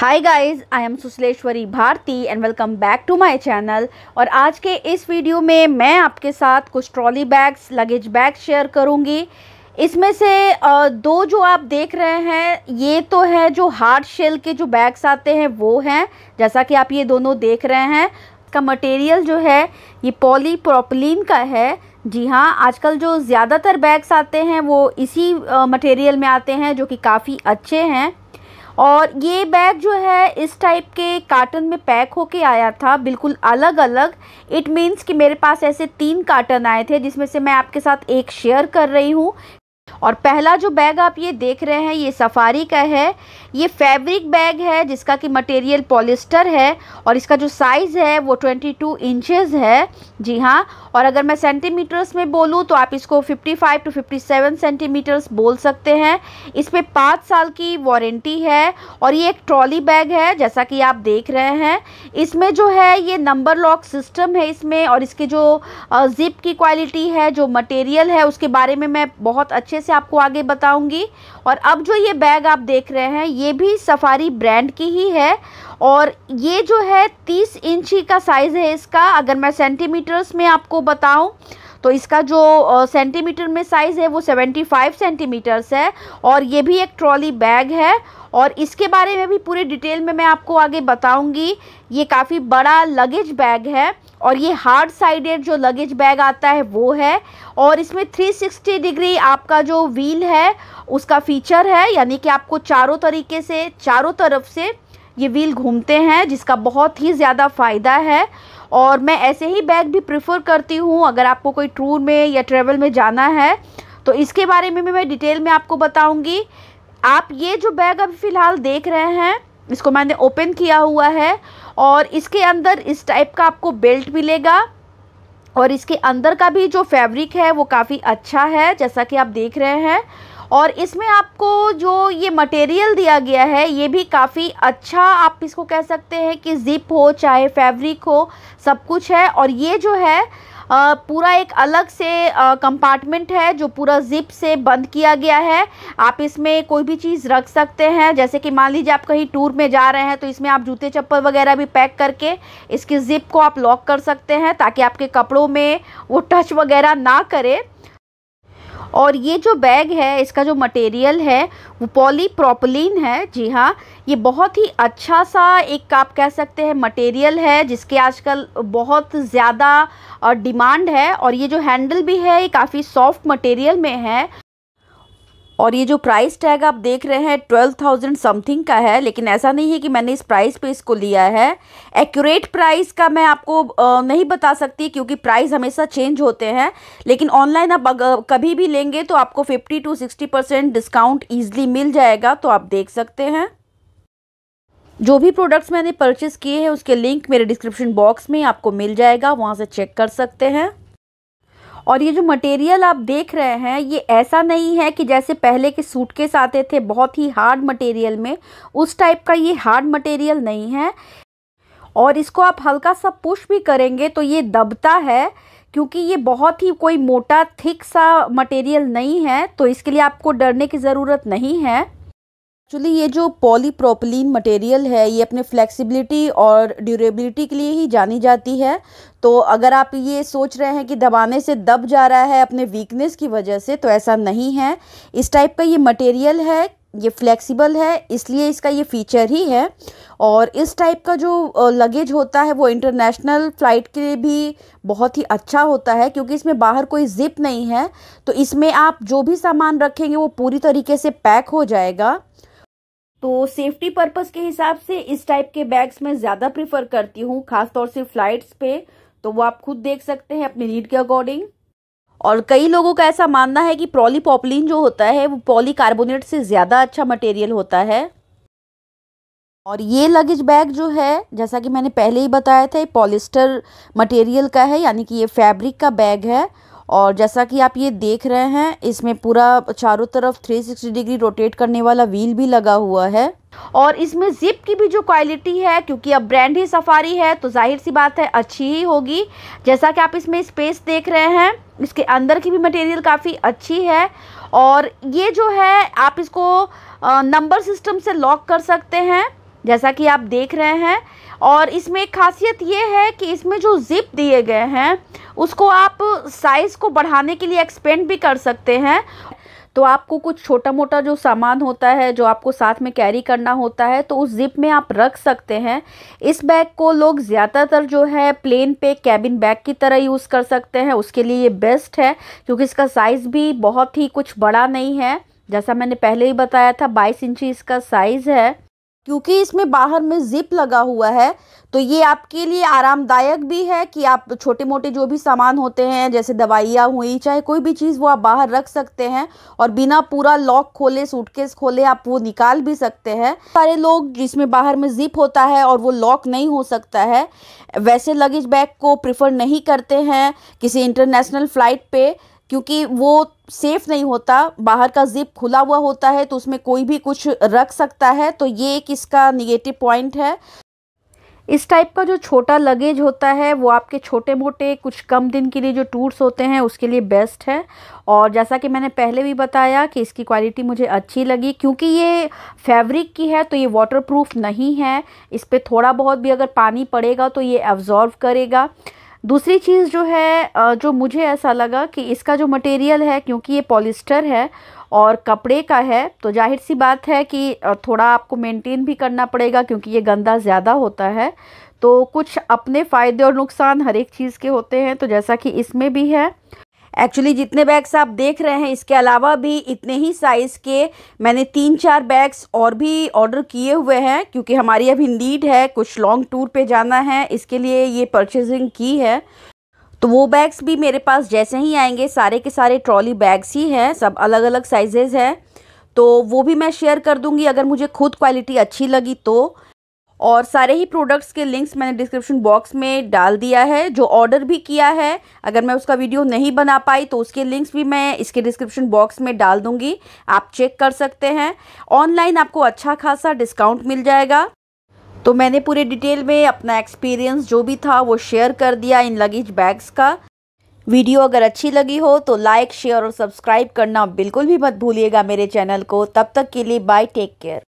hi guys I am Sushleshwari Bharti and welcome back to my channel और आज के इस वीडियो में मैं आपके साथ कुछ trolley bags luggage bag share करूँगी इसमें से दो जो आप देख रहे हैं ये तो है जो हार्ड शेल के जो बैग्स आते हैं वो हैं जैसा कि आप ये दोनों देख रहे हैं का मटेरियल जो है ये पॉलीप्रोपलिन का है जी हाँ आजकल जो ज़्यादातर बैग्स आते हैं वो इसी मटेरियल में आते हैं जो कि काफ़ी अच्छे हैं और ये बैग जो है इस टाइप के कार्टन में पैक होके आया था बिल्कुल अलग अलग इट मीन्स कि मेरे पास ऐसे तीन कार्टन आए थे जिसमें से मैं आपके साथ एक शेयर कर रही हूँ और पहला जो बैग आप ये देख रहे हैं ये सफारी का है ये फैब्रिक बैग है जिसका कि मटेरियल पॉलिस्टर है और इसका जो साइज़ है वो 22 इंचेस है जी हाँ और अगर मैं सेंटीमीटर्स में बोलूँ तो आप इसको 55 टू 57 सेंटीमीटर्स बोल सकते हैं इस पर पाँच साल की वारंटी है और ये एक ट्रॉली बैग है जैसा कि आप देख रहे हैं इसमें जो है ये नंबर लॉक सिस्टम है इसमें और इसके जो ज़िप की क्वालिटी है जो मटेरियल है उसके बारे में मैं बहुत अच्छे से आपको आगे बताऊंगी और अब जो ये बैग आप देख रहे हैं ये भी सफारी ब्रांड की ही है और ये जो है तीस इंच ही का साइज़ है इसका अगर मैं सेंटीमीटर्स में आपको बताऊँ तो इसका जो सेंटीमीटर में साइज़ है वो 75 सेंटीमीटर्स है और ये भी एक ट्रॉली बैग है और इसके बारे में भी पूरे डिटेल में मैं आपको आगे बताऊंगी ये काफ़ी बड़ा लगेज बैग है और ये हार्ड साइडेड जो लगेज बैग आता है वो है और इसमें 360 डिग्री आपका जो व्हील है उसका फीचर है यानी कि आपको चारों तरीके से चारों तरफ से ये व्हील घूमते हैं जिसका बहुत ही ज़्यादा फ़ायदा है और मैं ऐसे ही बैग भी प्रेफर करती हूँ अगर आपको कोई टूर में या ट्रेवल में जाना है तो इसके बारे में भी मैं डिटेल में आपको बताऊँगी आप ये जो बैग अभी फ़िलहाल देख रहे हैं इसको मैंने ओपन किया हुआ है और इसके अंदर इस टाइप का आपको बेल्ट मिलेगा और इसके अंदर का भी जो फैब्रिक है वो काफ़ी अच्छा है जैसा कि आप देख रहे हैं और इसमें आपको जो ये मटेरियल दिया गया है ये भी काफ़ी अच्छा आप इसको कह सकते हैं कि ज़िप हो चाहे फैब्रिक हो सब कुछ है और ये जो है पूरा एक अलग से कंपार्टमेंट है जो पूरा जिप से बंद किया गया है आप इसमें कोई भी चीज़ रख सकते हैं जैसे कि मान लीजिए आप कहीं टूर में जा रहे हैं तो इसमें आप जूते चप्पल वगैरह भी पैक करके इसकी ज़िप को आप लॉक कर सकते हैं ताकि आपके कपड़ों में वो टच वगैरह ना करें और ये जो बैग है इसका जो मटेरियल है वो पॉलीप्रोपलिन है जी हाँ ये बहुत ही अच्छा सा एक आप कह सकते हैं मटेरियल है जिसके आजकल बहुत ज़्यादा डिमांड है और ये जो हैंडल भी है ये काफ़ी सॉफ्ट मटेरियल में है और ये जो प्राइस टैग आप देख रहे हैं ट्वेल्व थाउजेंड समथिंग का है लेकिन ऐसा नहीं है कि मैंने इस प्राइस पे इसको लिया है एक्यूरेट प्राइस का मैं आपको नहीं बता सकती क्योंकि प्राइस हमेशा चेंज होते हैं लेकिन ऑनलाइन आप कभी भी लेंगे तो आपको fifty to sixty percent discount easily मिल जाएगा तो आप देख सकते हैं जो भी प्रोडक्ट्स मैंने परचेस किए हैं उसके लिंक मेरे डिस्क्रिप्शन बॉक्स में आपको मिल जाएगा वहाँ से चेक कर सकते हैं और ये जो मटेरियल आप देख रहे हैं ये ऐसा नहीं है कि जैसे पहले के सूटकेस आते थे बहुत ही हार्ड मटेरियल में उस टाइप का ये हार्ड मटेरियल नहीं है और इसको आप हल्का सा पुश भी करेंगे तो ये दबता है क्योंकि ये बहुत ही कोई मोटा थिक सा मटेरियल नहीं है तो इसके लिए आपको डरने की ज़रूरत नहीं है एक्चुअली ये जो पॉलीप्रोपिलीन मटेरियल है ये अपने फ्लेक्सिबिलिटी और ड्यूरेबिलिटी के लिए ही जानी जाती है तो अगर आप ये सोच रहे हैं कि दबाने से दब जा रहा है अपने वीकनेस की वजह से तो ऐसा नहीं है इस टाइप का ये मटेरियल है ये फ्लेक्सिबल है इसलिए इसका ये फीचर ही है और इस टाइप का जो लगेज होता है वो इंटरनेशनल फ़्लाइट के लिए भी बहुत ही अच्छा होता है क्योंकि इसमें बाहर कोई ज़िप नहीं है तो इसमें आप जो भी सामान रखेंगे वो पूरी तरीके से पैक हो जाएगा तो सेफ्टी पर्पस के हिसाब से इस टाइप के बैग्स मैं ज्यादा प्रिफर करती हूँ खासतौर से फ्लाइट्स पे तो वो आप खुद देख सकते हैं अपने नीड के अकॉर्डिंग और कई लोगों का ऐसा मानना है कि पॉलीपॉपलिन जो होता है वो पॉलीकार्बोनेट से ज़्यादा अच्छा मटेरियल होता है और ये लगेज बैग जो है जैसा कि मैंने पहले ही बताया था ये पॉलिस्टर मटेरियल का है यानी कि ये फैब्रिक का बैग है और जैसा कि आप ये देख रहे हैं इसमें पूरा चारों तरफ 360 डिग्री रोटेट करने वाला व्हील भी लगा हुआ है और इसमें जिप की भी जो क्वालिटी है क्योंकि अब ब्रांड ही सफारी है तो जाहिर सी बात है अच्छी ही होगी जैसा कि आप इसमें स्पेस देख रहे हैं इसके अंदर की भी मटेरियल काफ़ी अच्छी है और ये जो है आप इसको नंबर सिस्टम से लॉक कर सकते हैं जैसा कि आप देख रहे हैं और इसमें एक खासियत ये है कि इसमें जो ज़िप दिए गए हैं उसको आप साइज़ को बढ़ाने के लिए एक्सपेंड भी कर सकते हैं तो आपको कुछ छोटा मोटा जो सामान होता है जो आपको साथ में कैरी करना होता है तो उस जिप में आप रख सकते हैं इस बैग को लोग ज़्यादातर जो है प्लेन पे कैबिन बैग की तरह यूज़ कर सकते हैं उसके लिए ये बेस्ट है क्योंकि इसका साइज़ भी बहुत ही कुछ बड़ा नहीं है जैसा मैंने पहले ही बताया था बाईस इंची इसका साइज़ है क्योंकि इसमें बाहर में जिप लगा हुआ है तो ये आपके लिए आरामदायक भी है कि आप छोटे मोटे जो भी सामान होते हैं जैसे दवाइयाँ हुई चाहे कोई भी चीज़ वो आप बाहर रख सकते हैं और बिना पूरा लॉक खोले सूटकेस खोले आप वो निकाल भी सकते हैं सारे लोग जिसमें बाहर में जिप होता है और वो लॉक नहीं हो सकता है वैसे लगेज बैग को प्रिफर नहीं करते हैं किसी इंटरनेशनल फ़्लाइट पर क्योंकि वो सेफ़ नहीं होता बाहर का ज़िप खुला हुआ होता है तो उसमें कोई भी कुछ रख सकता है तो ये एक इसका निगेटिव पॉइंट है इस टाइप का जो छोटा लगेज होता है वो आपके छोटे मोटे कुछ कम दिन के लिए जो टूर्स होते हैं उसके लिए बेस्ट है और जैसा कि मैंने पहले भी बताया कि इसकी क्वालिटी मुझे अच्छी लगी क्योंकि ये फैब्रिक की है तो ये वाटरप्रूफ नहीं है इस पर थोड़ा बहुत भी अगर पानी पड़ेगा तो ये एब्ज़ॉर्व करेगा दूसरी चीज़ जो है जो मुझे ऐसा लगा कि इसका जो मटेरियल है क्योंकि ये पॉलिस्टर है और कपड़े का है तो जाहिर सी बात है कि थोड़ा आपको मेंटेन भी करना पड़ेगा क्योंकि ये गंदा ज़्यादा होता है तो कुछ अपने फ़ायदे और नुकसान हर एक चीज़ के होते हैं तो जैसा कि इसमें भी है एक्चुअली जितने बैग्स आप देख रहे हैं इसके अलावा भी इतने ही साइज़ के मैंने तीन चार बैग्स और भी ऑर्डर किए हुए हैं क्योंकि हमारी अभी नीड है कुछ लॉन्ग टूर पे जाना है इसके लिए ये परचेजिंग की है तो वो बैग्स भी मेरे पास जैसे ही आएंगे सारे के सारे ट्रॉली बैग्स ही हैं सब अलग अलग साइजेज़ हैं तो वो भी मैं शेयर कर दूंगी अगर मुझे खुद क्वालिटी अच्छी लगी तो और सारे ही प्रोडक्ट्स के लिंक्स मैंने डिस्क्रिप्शन बॉक्स में डाल दिया है जो ऑर्डर भी किया है अगर मैं उसका वीडियो नहीं बना पाई तो उसके लिंक्स भी मैं इसके डिस्क्रिप्शन बॉक्स में डाल दूँगी आप चेक कर सकते हैं ऑनलाइन आपको अच्छा खासा डिस्काउंट मिल जाएगा तो मैंने पूरे डिटेल में अपना एक्सपीरियंस जो भी था वो शेयर कर दिया इन लगेज बैग्स का वीडियो अगर अच्छी लगी हो तो लाइक शेयर और सब्सक्राइब करना बिल्कुल भी मत भूलिएगा मेरे चैनल को तब तक के लिए बाय टेक केयर